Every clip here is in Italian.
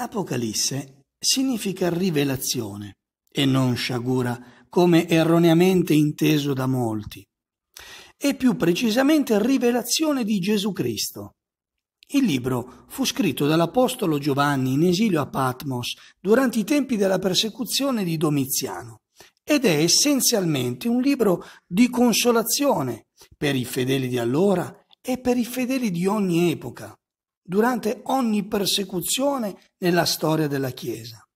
Apocalisse significa rivelazione e non sciagura come erroneamente inteso da molti, e più precisamente rivelazione di Gesù Cristo. Il libro fu scritto dall'Apostolo Giovanni in esilio a Patmos durante i tempi della persecuzione di Domiziano ed è essenzialmente un libro di consolazione per i fedeli di allora e per i fedeli di ogni epoca durante ogni persecuzione nella storia della Chiesa.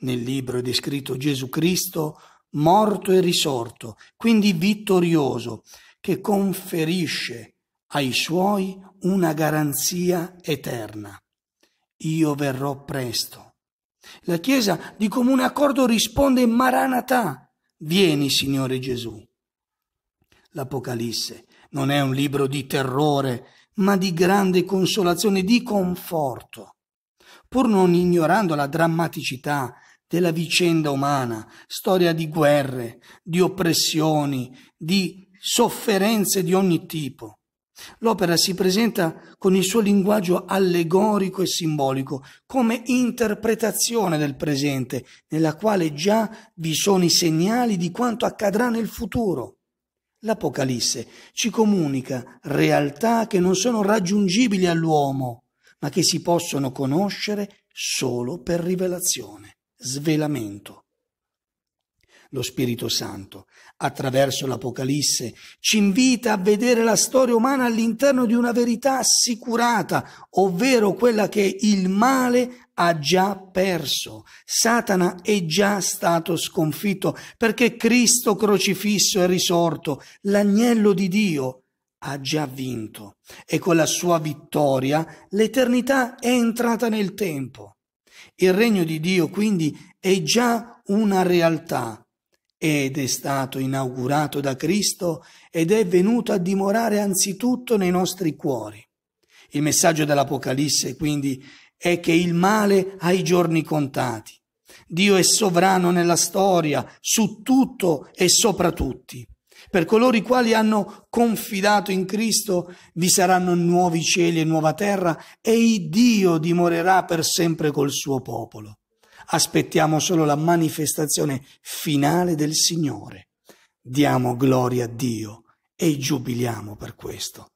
Nel libro è descritto Gesù Cristo morto e risorto, quindi vittorioso, che conferisce ai suoi una garanzia eterna. Io verrò presto. La Chiesa di comune accordo risponde Maranatà, vieni Signore Gesù. L'Apocalisse non è un libro di terrore ma di grande consolazione, di conforto, pur non ignorando la drammaticità della vicenda umana, storia di guerre, di oppressioni, di sofferenze di ogni tipo. L'opera si presenta con il suo linguaggio allegorico e simbolico, come interpretazione del presente, nella quale già vi sono i segnali di quanto accadrà nel futuro. L'Apocalisse ci comunica realtà che non sono raggiungibili all'uomo, ma che si possono conoscere solo per rivelazione, svelamento lo Spirito Santo, attraverso l'Apocalisse, ci invita a vedere la storia umana all'interno di una verità assicurata, ovvero quella che il male ha già perso. Satana è già stato sconfitto perché Cristo crocifisso è risorto, l'agnello di Dio, ha già vinto e con la sua vittoria l'eternità è entrata nel tempo. Il regno di Dio quindi è già una realtà ed è stato inaugurato da Cristo ed è venuto a dimorare anzitutto nei nostri cuori. Il messaggio dell'Apocalisse quindi è che il male ha i giorni contati. Dio è sovrano nella storia, su tutto e sopra tutti. Per coloro i quali hanno confidato in Cristo vi saranno nuovi cieli e nuova terra e il Dio dimorerà per sempre col suo popolo aspettiamo solo la manifestazione finale del Signore. Diamo gloria a Dio e giubiliamo per questo.